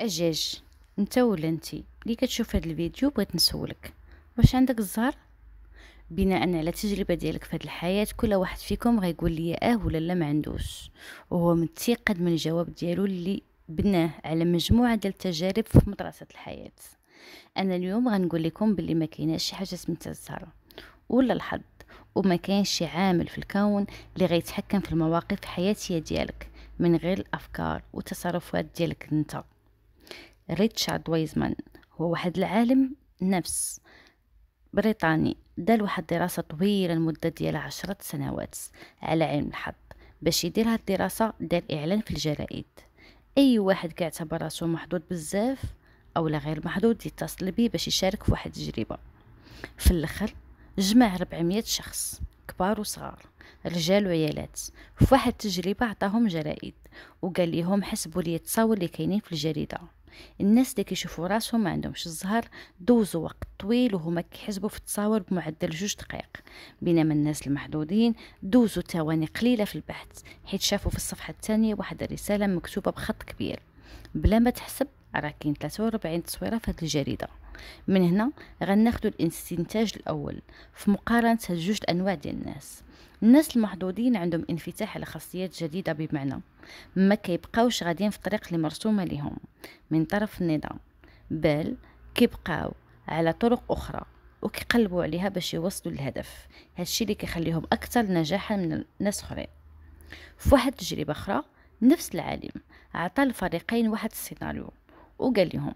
اجاج انت ولا انت اللي كتشوف هذا الفيديو بغيت نسولك واش عندك الزهر بناء على تجربة ديالك في هذه الحياه كل واحد فيكم غيقول لي اه ولا لا ما عندوش وهو متيقد من الجواب ديالو اللي بناه على مجموعه ديال التجارب في مدرسه الحياه انا اليوم غنقول لكم باللي ما كايناش شي حاجه سميتها الزهر ولا الحظ وما كاينش شي عامل في الكون اللي غيتحكم في المواقف الحياتيه ديالك من غير الافكار والتصرفات ديالك انت ريتشارد ويزمان هو واحد العالم نفس بريطاني دار واحد الدراسة طويلة المدة ديال عشرة سنوات على علم الحظ باش يدير هاد الدراسة دار إعلان في الجرائد أي واحد كيعتبر راسو محظوظ بزاف أو لا غير محظوظ يتصل بيه باش يشارك في واحد التجربة في الآخر جمع 400 شخص كبار وصغار رجال وعيالات في واحد التجربة عطاهم جرائد وقال لهم حسبوا لي التصاور اللي كاينين في الجريدة الناس اللي كيشوفوا راسهم ما عندهمش الزهر دوزوا وقت طويل وهما كيحسبوا في التصاور بمعدل جوج دقائق بينما الناس المحظوظين دوزوا ثواني قليله في البحث حيت شافوا في الصفحه الثانيه واحد الرساله مكتوبه بخط كبير بلا ما تحسب راه كاين 43 تصويره في هذه الجريده من هنا غناخدو الاستنتاج الاول في مقارنه جوج الانواع ديال الناس الناس المحظوظين عندهم انفتاح على خاصيات جديدة بمعنى ما كيبقاوش غاديين في الطريق اللي مرسومة لهم من طرف النظام بل كيبقاو على طرق أخرى وكيقلبوا عليها باش يوصلوا للهدف هادشي اللي كيخليهم أكثر نجاحا من الناس أخرين في واحد تجربة أخرى نفس العالم أعطى الفريقين واحد السيناريو وقال لهم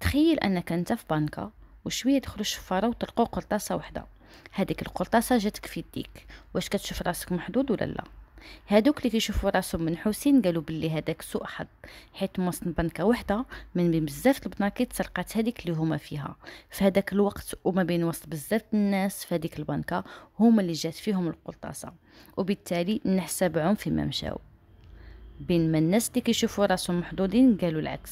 تخيل أنك أنت في بنكة وشوية تخرج في فارة وتلقوا قرطاسة وحدة هذيك القرطاسه جاتك في يديك واش كتشوف راسك محدود ولا لا هادوك اللي كيشوفوا راسهم منحوسين قالوا باللي هذاك سوء حظ حيت موصل بنكه وحده من بين بزاف البناكيت سرقات هذيك اللي هما فيها في هذاك الوقت وما بين وسط بزاف الناس في هذيك البنكه هما اللي جات فيهم القرطاسه وبالتالي نحسبهم فيما مشاو بين ما الناس اللي كيشوفوا راسهم محظوظين قالوا العكس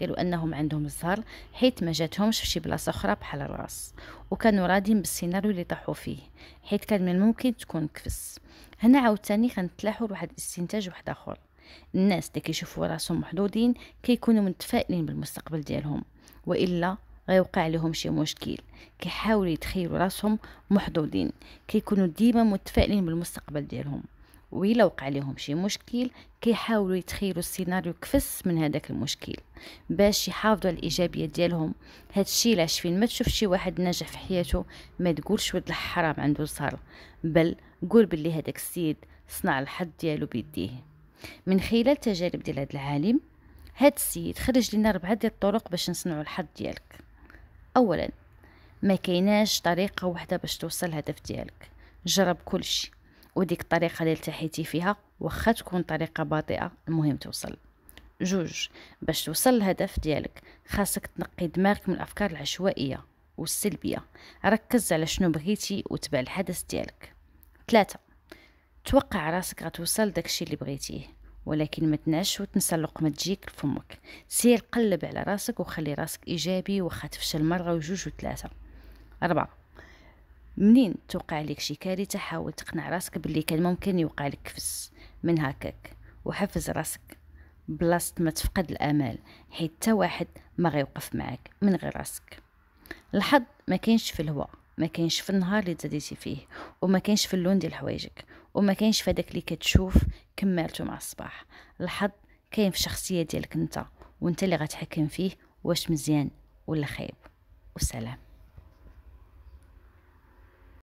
قالوا انهم عندهم الزهر حيت ما جاتهمش في شي بلاصه اخرى بحال الراس وكانوا راضين بالسيناريو اللي طاحوا فيه حيت كان من الممكن تكون كفس هنا عاوتاني غنتلاحوا لواحد الاستنتاج واحد اخر الناس اللي كيشوفوا راسهم محظوظين كيكونوا متفائلين بالمستقبل ديالهم والا غيوقع لهم شي مشكل كيحاولوا يتخيلوا راسهم محظوظين كيكونوا ديما متفائلين بالمستقبل ديالهم ويلا وقع لهم شي مشكل كيحاولوا يتخيلوا السيناريو كفس من هذاك المشكل باش يحافظوا على الايجابيه ديالهم هادشي علاش فين ما تشوف شي واحد ناجح في حياته ما تقولش ود الحرام عنده صار بل قول باللي هذاك السيد صنع الحظ ديالو بيديه من خلال تجارب ديال هذا العالم هاد السيد خرج لنا ربعه ديال الطرق باش نصنعوا الحظ ديالك اولا ما كيناش طريقه واحده باش توصل الهدف ديالك جرب كلشي وديك الطريقه اللي التحيتي فيها واخا تكون طريقه بطيئه المهم توصل جوج باش توصل للهدف ديالك خاصك تنقي دماغك من الافكار العشوائيه والسلبيه ركز على شنو بغيتي وتبع الحدث ديالك ثلاثة توقع راسك غتوصل داكشي اللي بغيتيه ولكن ما تنعش وتنسى اللقمه تجيك لفمك سير قلب على راسك وخلي راسك ايجابي وخا تفشل مره وجوج وثلاثه أربعة منين توقع لك شي كارثه حاول تقنع راسك باللي كان ممكن يوقع لك كفس من هكاك وحفز راسك بلاصه ما تفقد الامال حيت حتى واحد ما غيوقف معاك من غير راسك الحظ ما كاينش في الهواء ما كاينش في النهار اللي تزاديتي فيه وما كاينش في اللون ديال حوايجك وما كاينش في هذاك اللي كتشوف كمالته مع الصباح الحظ كاين في الشخصيه ديالك انت وانت اللي غتحكم فيه واش مزيان ولا خايب وسلام